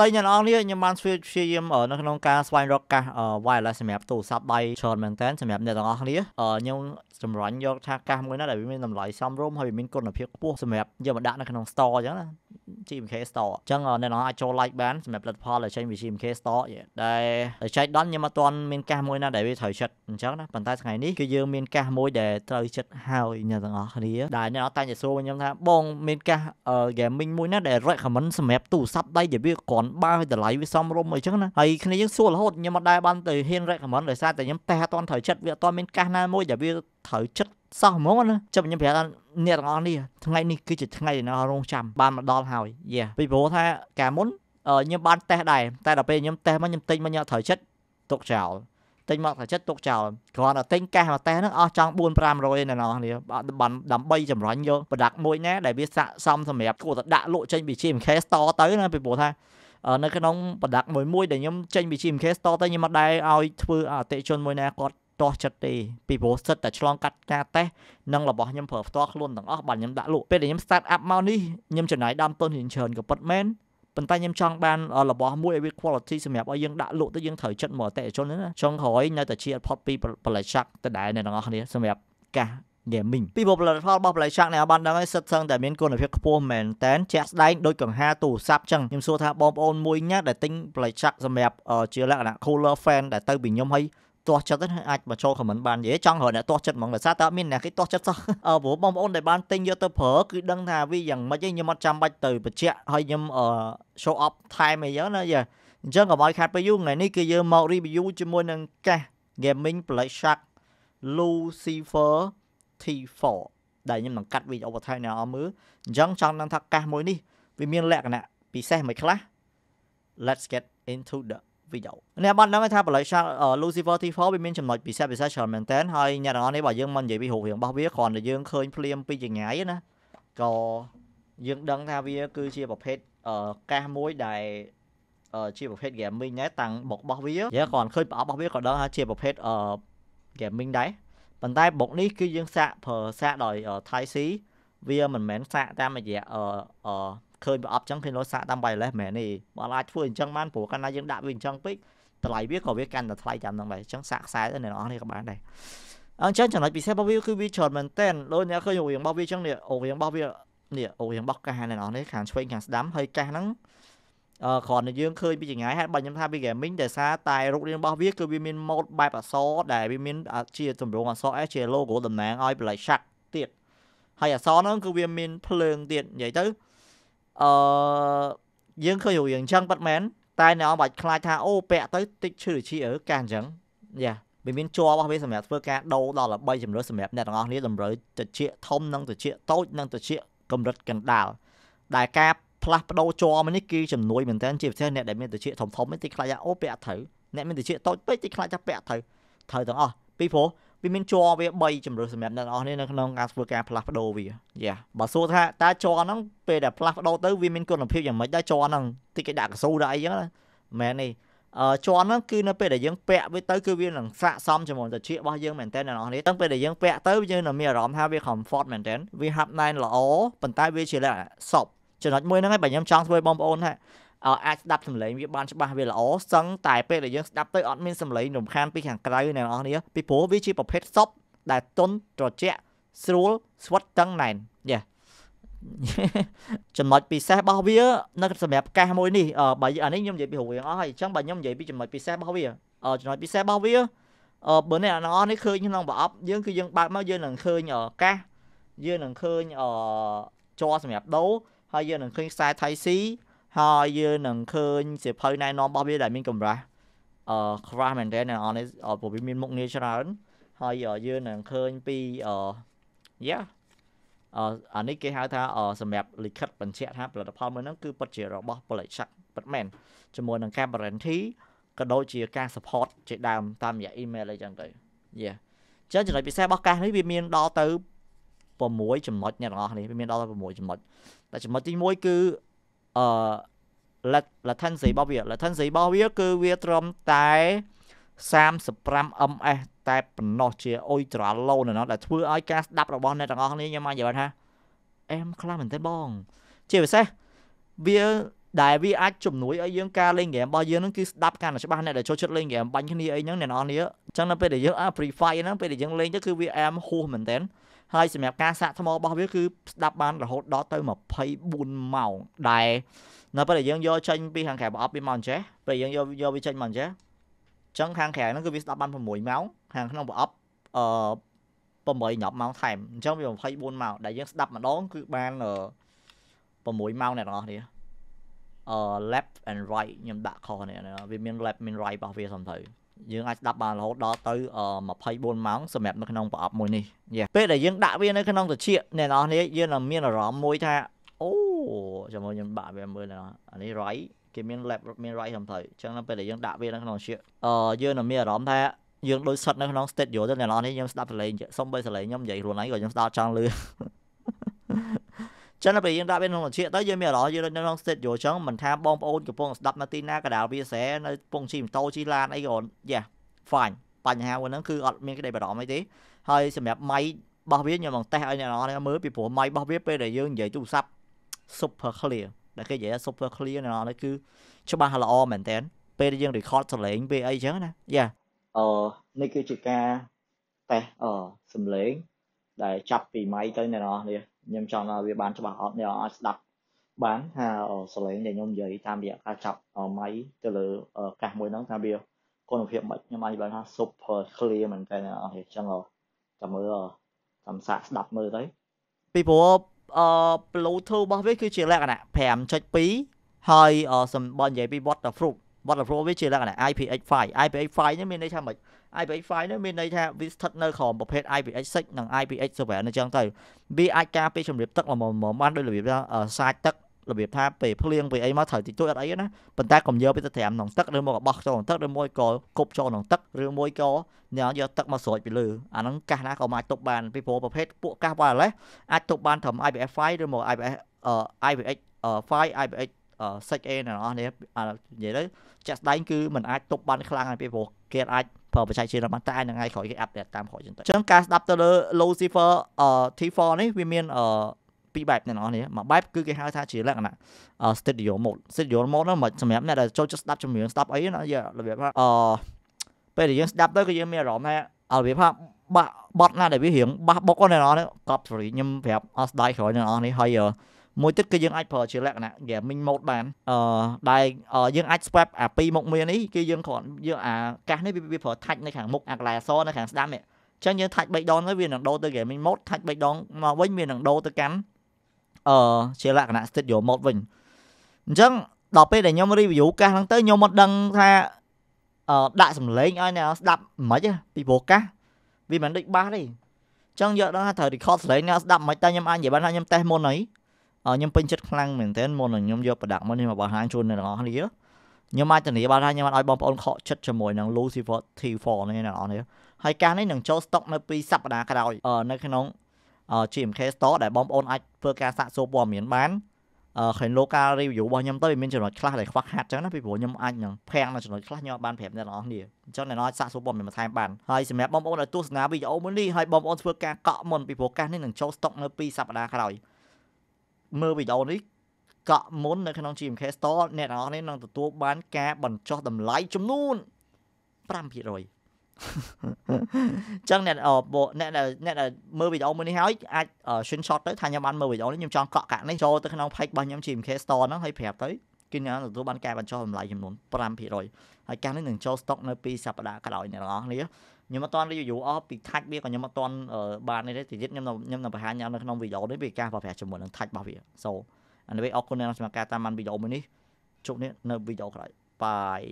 ដោយអ្នកនរអង្គនេះខ្ញុំបានព្យាយាមនៅក្នុងការស្វែងរកកាស wireless សម្រាប់ទូរស័ព្ទដៃច្រើនមែនតើសម្រាប់អ្នកទាំងអស់គ្នាខ្ញុំចម្រាញ់យកថាកាសមួយណាដែលវាមានតម្លៃសមរម្យហើយវាមានគុណភាពខ្ពស់សម្រាប់យកមកដាក់នៅក្នុង store អញ្ចឹងណា GMK Store អញ្ចឹងអ្នកនរអាចចូល like បានសម្រាប់ផលិតផលដែលចេញពី GMK Store ដែលចែកដន់ខ្ញុំអត់ទាន់មានកាសមួយណាដែលវាត្រូវចិត្តអញ្ចឹងណាប៉ុន្តែថ្ងៃនេះគឺយើងមានកាសមួយដែលត្រូវចិត្តហើយអ្នកទាំងអស់គ្នាដែលអ្នកនរតែងតែសួរខ្ញុំថាបងមានកាស gaming មួយណាដែល recommend សម្រាប់ទូរស័ព្ទដៃដែលវាគ្រាន់បើតម្លៃវាសមរម្យអីចឹងណាហើយគ្នាយើងសួររហូតខ្ញុំអត់ដែរបានទៅហ៊ាន recommend ដោយសារតែខ្ញុំតែអត់ទាន់ត្រូវចិត្តវាអត់ទាន់មានកាសណាមួយដែលវាត្រូវចិត្តសោះហ្មងណាចាំខ្ញុំប្រាប់ថាអ្នកទាំងអស់នេះថ្ងៃនេះគឺជាថ្ងៃដែលរងចាំបានមកដល់ហើយយេពីព្រោះថាកាលមុនខ្ញុំបានតេស្តដែរតែដល់ពេលខ្ញុំតេស្តមកខ្ញុំទិញមកខ្ញុំត្រូវចិត្តទុកចោលទិញមកត្រូវចិត្តទុកចោលគ្រាន់តែទិញកាសមកតេស្តហ្នឹងអស់ចង់4 500ឯណោះនេះដើម្បីចម្រាញ់យក product មួយណាដែលវាស័កសមសម្រាប់គួរតែដាក់លក់ចេញពី GMK Store ទៅណាពីព្រោះថានៅក្នុង product មួយមួយដែលខ្ញុំចេញពី GMK Store ទៅខ្ញុំមិនដែរឲ្យធ្វើអតិជនមួយណាគាត់ទាស់ចិត្តទេពីព្រោះសិតតែឆ្លងកាត់ការតេស្តនិងរបស់ខ្ញុំប្រើផ្ទាល់ខ្លួនទាំងអស់បាទខ្ញុំដាក់លក់ពេលដែលខ្ញុំ start up មកនេះខ្ញុំចំណាយដើមទុនច្រើនក៏ពិតមែនប៉ុន្តែខ្ញុំចង់បានរបស់មួយឲ្យវា quality សម្រាប់ឲ្យយើងដាក់លក់ទៅយើងត្រូវចិត្តមកអតិថិជនណាចុងក្រោយនៅតែជាអត់ផុតពី Blackjack ដដែលអ្នកទាំងអស់គ្នាសម្រាប់កាស gaming ពីផលិតផលរបស់ Blackjack អ្នកបានដឹងហើយសិតសឹងតែមានគុណភាពខ្ពស់មែនតែនជាក់ស្ដែងដូចកង្ហាទូរស័ព្ទចឹងខ្ញុំសួរថាបងប្អូនមួយណាដែលទិញ Blackjack សម្រាប់ជាលក្ខណៈ cooler fan ដែលទៅពីខ្ញុំហើយទាស់ចិត្តហ្នឹងអាចមកចូល comment បាននិយាយចង់រកអ្នកទាស់ចិត្តហ្មងដោយសារតើមានអ្នកគេទាស់ចិត្តសោះអឺព្រោះបងប្អូនដែលបានទិញយកទៅប្រើគឺដឹងថាវាយ៉ាងម៉េចឯងខ្ញុំអត់ចាំបាច់ទៅបញ្ជាក់ហើយខ្ញុំអឺ show up time អីចឹងណាយ៉ាអញ្ចឹងកុំឲ្យខាត់ពេលយូរថ្ងៃនេះគឺយើងមក review ជាមួយនឹងកាស Gaming Black Shark Lucifer T4 ដែលខ្ញុំនឹងកាត់វីដេអូបន្ថែមអ្នកអស់មើលអញ្ចឹងចង់ដឹងថាកាសមួយនេះវាមានលក្ខណៈពិសេសមួយខ្លះ Let's get into the វីដេអូអ្នកបានដឹងថាបលិច Lucifer T4 វាមានចំណុចពិសេសពិសេសច្រើនមែនតើហើយអ្នកទាំងអស់នេះបើយើងមិននិយាយពីរូបរាងរបស់វាគ្រាន់តែយើងឃើញភ្លាមពីចង្ងាយណាក៏យើងដឹងថាវាគឺជាប្រភេទកាសមួយដែលជាប្រភេទ gaming ដែរតាំងបុករបស់វាយើងគ្រាន់ឃើញប្រអប់របស់វាក៏ដឹងថាជាប្រភេទ gaming ដែរប៉ុន្តែបុកនេះគឺយើងសាកប្រើសាកដោយ Thai C វាមិនមែនសាកតាមរយៈអឺឃើញប្រអប់ចឹងឃើញលោសាកតាម wireless មែនទេបើអាចធ្វើអញ្ចឹងបានព្រោះកាលណាយើងដាក់វាអញ្ចឹងពេកតម្លៃវាក៏វាកាន់តែថ្លៃតាមហ្នឹងដែរអញ្ចឹងសាកខ្សែទៅអ្នកនរនេះក៏បានដែរអញ្ចឹងចំណុចពិសេសរបស់វាគឺវាច្រើនមែនតើលោកអ្នកឃើញរៀងរបស់វាអញ្ចឹងនេះអូរៀងរបស់វានេះអូរៀងរបស់កាសអ្នកនរនេះខាងឆ្វេងខាងស្ដាំហើយកាសហ្នឹងអឺគ្រាន់តែយើងឃើញពីចង្អាយហេតុបើខ្ញុំថាវា gaming តែសារតែរូបរាងរបស់វាគឺវាមាន mode បែបអសរដែលវាមានជាទម្រង់អសរជា logo តំណាងឲ្យ Black Shark ទៀតហើយអសរហ្នឹងគឺវាមានភ្លើងទៀតនិយាយទៅអឺយើងឃើញរឿងអញ្ចឹងប៉ាត់មែនតែអ្នកអង្គបាច់ខ្លាចថាអូពាក់ទៅតិចឈឺឈីអឺកាសអញ្ចឹងយ៉ាវាមានជាប់របស់វាសម្រាប់ធ្វើការដោដល់3ជំរឿសម្រាប់អ្នកទាំងអស់គ្នាតម្រូវតិចធំនិងតិចតូចនិងតិចកម្រិតកណ្ដាលដែលការផ្លាស់ប្ដូរជាប់នេះគឺជំនួយមែនតើជាពិសេសអ្នកដែលមានតិចធំធំតិចខ្លាចថាអូពាក់ត្រូវអ្នកមានតិចតូចពេកតិចខ្លាចថាពាក់ត្រូវត្រូវទាំងអស់ពីព្រោះវាមានជ័រវា3ជំរឿសម្រាប់អ្នកនរនេះនៅក្នុងការធ្វើការផ្លាស់ប្ដូរវាយ៉ាបើសួរថាតើជ័រហ្នឹងពេលដែលផ្លាស់ប្ដូរទៅវាមានគុណភាពយ៉ាងម៉េចដែរជ័រហ្នឹងតិចគេដាក់កស៊ូដាក់អីចឹងណាមែនទេអឺជ័រហ្នឹងគឺនៅពេលដែលយើងពាក់វាទៅគឺវានឹងស័កសមជាមួយត្រចៀករបស់យើងមែនតើអ្នកនរនេះតាំងពេលដែលយើងពាក់ទៅយើងនឹងមានអារម្មណ៍ថាវា comfort មែនតើវាហាប់ណែនល្អប៉ុន្តែវាជាលក្ខណៈ soft ចំណុចមួយហ្នឹងឯងបើខ្ញុំចង់ធ្វើឲ្យបងប្អូនថាអាចស្ដាប់សម្លេងវាបានច្បាស់វាល្អសឹងតែពេលដែលយើងស្ដាប់ទៅអត់មានសម្លេងរំខានពីខាងក្រៅអ្នកនរអស់គ្នាពីព្រោះវាជាប្រភេទសពដែលទន់ត្រជាក់ស្រួលស្វិតតឹងណែនយ៉ាចំណុចពិសេសរបស់វា នៅសម្រាប់កាសមួយនេះបើអានេះខ្ញុំនិយាយពីរឿងអស់ហើយអញ្ចឹងបើខ្ញុំនិយាយពីចំណុចពិសេសរបស់វាចំណុចពិសេសរបស់វាបើអ្នកនរនេះឃើញក្នុងប្រអប់យើងគឺយើងបើកមកយើងនឹងឃើញកាសយើងនឹងឃើញជ័រសម្រាប់ដោហើយយើងនឹងឃើញខ្សែ Type C ហើយយើងនឹងឃើញសៀវភៅណែនាំរបស់វាដែលមានកម្រាស់អឺ craft មែនតើ honest ព្រោះវាមានមុខងារច្រើនហើយយើងនឹងឃើញពីអឺ yeah អឺអានេះគេហៅថាសម្រាប់លិខិតបញ្ជាក់ថាផលិតផលមួយហ្នឹងគឺពិតជារបស់ Politech ពិតមែនជាមួយនឹងការ guarantee ក៏ដូចជាការ support ជាដើមតាមរយៈ email អីចឹងទៅ yeah ចឹងចំណុចពិសេសរបស់កាសនេះវាមានដល់ទៅ6ចំណុចអ្នកទាំងអស់នេះវាមានដល់ទៅ6ចំណុចតែចំណុចទី1គឺអឺលទ្ធិនសីរបស់វាលទ្ធិនសីរបស់វាគឺវាត្រឹមតែ35 ms តែប៉ុណ្ណោះជាអ៊ុយត្រាឡូនណោះដែលធ្វើឲ្យការស្ដាប់របស់អ្នកទាំងអស់គ្នាខ្ញុំអាចនិយាយថាអែមខ្លាំងមែនទេបង ជាពិសេស វាដែលវាអាចជំនួយឲ្យយើងការលេងហ្គេមរបស់យើងនឹងគឺស្ដាប់កាន់តែច្បាស់អ្នកដែលចូលចិត្តលេងហ្គេមបាញ់គ្នាអីហ្នឹងអ្នកនរគ្នាអញ្ចឹងនៅពេលដែលយើងអា Free Fire ហ្នឹងពេលដែលយើងលេងទៅគឺវាអែមហួសមែនតើហើយសម្រាប់ការសាកថ្មរបស់វាគឺស្ដាប់បានរហូតដល់ទៅ24ម៉ោងដែលនៅពេលដែលយើងយកចេញពីខាងក្រៅប្រអប់វាមកអញ្ចេះពេលយើងយកយកវាចេញមកអញ្ចេះអញ្ចឹងខាងក្រៅហ្នឹងគឺវាស្ដាប់បាន6ម៉ោងខាងក្នុងប្រអប់អឺ8 10ម៉ោងថែមអញ្ចឹងវា24ម៉ោងដែលយើងស្ដាប់ម្ដងគឺបាន6ម៉ោងអ្នកទាំងអស់នេះអឺ left and right ខ្ញុំដាក់ខុសនេះវាមាន left មាន right របស់វាសំទៅយើងអាចស្ដាប់បានរហូតដល់ទៅ24ម៉ោងសម្រាប់នៅក្នុងប្រអប់មួយនេះយេពេលដែលយើងដាក់វានៅក្នុងត្រចៀកអ្នកនរនេះយើងនឹងមានអារម្មណ៍មួយថាអូចាំមើលខ្ញុំបាក់វាមើលណាអានេះ right គេមាន lab មាន right ត្រឹមត្រូវអញ្ចឹងពេលដែលយើងដាក់វានៅក្នុងត្រចៀកអឺយើងនឹងមានអារម្មណ៍ថាយើងដូចសិតនៅក្នុង studio ទៅអ្នកនរនេះខ្ញុំស្ដាប់សលេងសុំបីសលេងខ្ញុំនិយាយខ្លួនឯងក៏ខ្ញុំស្ដាប់ចង់លឺចឹងដល់ពេលយើងដាក់វាក្នុងត្រចៀកទៅយើងមានអារម្មណ៍យើងដូចនៅក្នុង studio ចឹងមិនថាបងប្អូនកំពុងស្ដាប់នៅទីណាកដាលវាសែនៅពងជីម៉ូតូជីឡានអីក៏យ៉ា fine បញ្ហាហ្នឹងគឺអត់មានក្តីបារម្ភអីទេហើយសម្រាប់ mic របស់វាខ្ញុំនឹងតេស្តឲ្យអ្នកនរគ្នាមើលពីព្រោះ mic របស់វាពេលដែលយើងនិយាយទូរស័ព្ទ super clear ដែលគេនិយាយថា super clear អ្នកនរនេះគឺច្បាស់ល្អមែនតើពេលដែលយើង record សំឡេងពេលអីចឹងណាយ៉ាអឺនេះគឺជាការតេស្តអឺសំឡេងដែលចាប់ពី mic ទៅអ្នកនរគ្នាខ្ញុំចង់ឲ្យវាបានច្បាស់អត់ខ្ញុំអាចស្ដាប់បានថាសលេងដែលខ្ញុំនិយាយតាមរយៈការចាប់ម៉ៃទៅលើ កាសមួយហ្នឹងថាវាគុណភាពមិនខ្ញុំអាចនិយាយថា super clear មែនតើអស់អញ្ចឹងចាំមើលតាមសាកស្ដាប់មើលទៅពីព្រោះអឺ Bluetooth របស់វាគឺជាលក្ខណៈ5.2ហើយ សម្បត្តិនិយាយពី waterproof waterproof វាជាលក្ខណៈ IPX5 IPX5 នេះមានន័យថាម៉េច IPX5 នេះមានន័យថាវាស្ថិតនៅក្រោមប្រភេទ IPX6 និង IPX7 អញ្ចឹងទៅវាអាចការពារជំរាបទឹកល្មមៗបានដោយរបៀបថាសាច់ទឹករបៀបថាពេលភ្លៀងពេលអីមកត្រូវតិចតួចអត់អីណាប៉ុន្តែកុំយកវាទៅត្រាំក្នុងទឹកឬមកបោះចូលក្នុងទឹកឬមួយក៏គប់ចូលក្នុងទឹកឬមួយក៏ញ៉ាំយកទឹកមកស្រោចពីលើអាហ្នឹងកាសណាក៏អាចទប់បានពីព្រោះប្រភេទពួកកាស wireless អាចទប់បានត្រឹម IPX5 ឬមក IPX IPX5 IPX សិចអេអ្នកនរអស់នេះនិយាយទៅជាក់ស្ដែងគឺมันអាចទប់បានខ្លាំងហើយពីព្រោះគេអាចប្រើបច្ចេកវិទ្យារបស់តែថ្ងៃក្រោយគេអាប់ដេតតាមក្រោយចឹងទៅអញ្ចឹងការស្ដាប់ទៅលើ Lucifer T4 នេះវាមានពីរបែបអ្នកនរនេះមួយបែបគឺគេហៅថាជាលក្ខណៈ studio mode studio mode ហ្នឹងមកសម្រាប់អ្នកដែលចូលចិត្តស្ដាប់ចម្រៀងស្ដាប់អីណាយករបៀបថាអពេលដែលយើងស្ដាប់ទៅគឺយើងមានអារម្មណ៍ថារបៀបថាបាក់បត់ណាដែលវារៀងបាសបុកអ្នកនរនេះកប់សេរីខ្ញុំប្រាប់អស់ដៃក្រោយអ្នកនរនេះហើយមួយទៀតគឺយើងអាចប្រើជាលក្ខណៈ gaming mode បានអឺដែលយើងអាច swap អាពីរមុខមាននេះគឺយើងគ្រាន់យើងអាកាសនេះវាប្រើ touch នៅខាងមុខអាកន្លែងអសនៅខាងស្ដាំនេះអញ្ចឹងយើងថាច់3ដងទៅវានឹងដូរទៅ gaming mode ថាច់3ដងមកវិញវានឹងដូរទៅកាន់អឺជាលក្ខណៈ studio mode វិញអញ្ចឹងដល់ពេលដែលខ្ញុំ review កាសហ្នឹងទៅខ្ញុំមិនដឹងថាអឺដាក់សម្លេងឲ្យអ្នកស្ដាប់មិនខ្មិចពីព្រោះកាសវាមិនដូចបាសទេអញ្ចឹងយកដឹងថាត្រូវ record សម្លេងអ្នកស្ដាប់មិនតែខ្ញុំអាចនិយាយបានថាខ្ញុំតេស្តមុនហើយខ្ញុំពេញចិត្តខ្លាំងមែនទែនមុននឹងខ្ញុំយក product មកនេះមកបង្ហាញជូនអ្នកទាំងអស់គ្នាខ្ញុំអាចធានាបានថាខ្ញុំអាចឲ្យបងប្អូនខកចិត្តជាមួយនឹង Lucifer T4 នេះអ្នកទាំងអស់គ្នាហើយការនេះនឹងចូល stock នៅពីសប្តាហ៍ក្រោយនៅក្នុង GMK Store ដែលបងប្អូនអាចធ្វើការសាកសួរព័ត៌មានបានឃើញលោកការ review របស់ខ្ញុំទៅវាមានចំណុចខ្លះដែលខ្វះខាតចឹងណាពីព្រោះខ្ញុំអាចនឹងភាំងនៅចំណុចខ្លះខ្ញុំបានប្រាប់អ្នកនរគ្នាអញ្ចឹងអ្នកនរអាចសាកសួរបងមិនបន្ថែមបានហើយសម្រាប់បងប្អូនដែលទស្សនាវីដេអូមួយនេះហើយបងប្អូនធ្វើការកក់មុនពីព្រោះកាសនេះនឹងចូល stock នៅពីសប្តាហ៍ក្រោយមើលវីដេអូនេះកក់មុននៅក្នុង GMK Store អ្នកទាំងអស់នេះនឹងទទួលបានការបញ្ចុះតម្លៃចំនួន5%ចឹងអ្នកអ្នកអ្នកមើលវីដេអូមួយនេះហើយអាច screen shot ទៅថាខ្ញុំបានមើលវីដេអូនេះខ្ញុំចង់កក់កាក់នេះចូលទៅក្នុង page របស់ខ្ញុំ GMK Store ហ្នឹងហើយប្រាប់ទៅគឺអ្នកទទួលបានការបញ្ចុះតម្លៃចំនួន5%ហើយកាសនេះនឹងចូល stock នៅពីសប្តាហ៍ក្រោយអ្នកទាំងអស់គ្នាខ្ញុំអត់តន់ review អស់ពី tag វាក៏ខ្ញុំអត់តន់បាននេះទេទៀតខ្ញុំខ្ញុំនឹងបង្ហាញនៅក្នុង video នេះវាការប្រើប្រាស់ជាមួយនឹង tag របស់វា so anyway អរគុណអ្នកសម្រាប់ការតាមដាន video មួយនេះជួបនេះនៅ video ក្រោយបាយ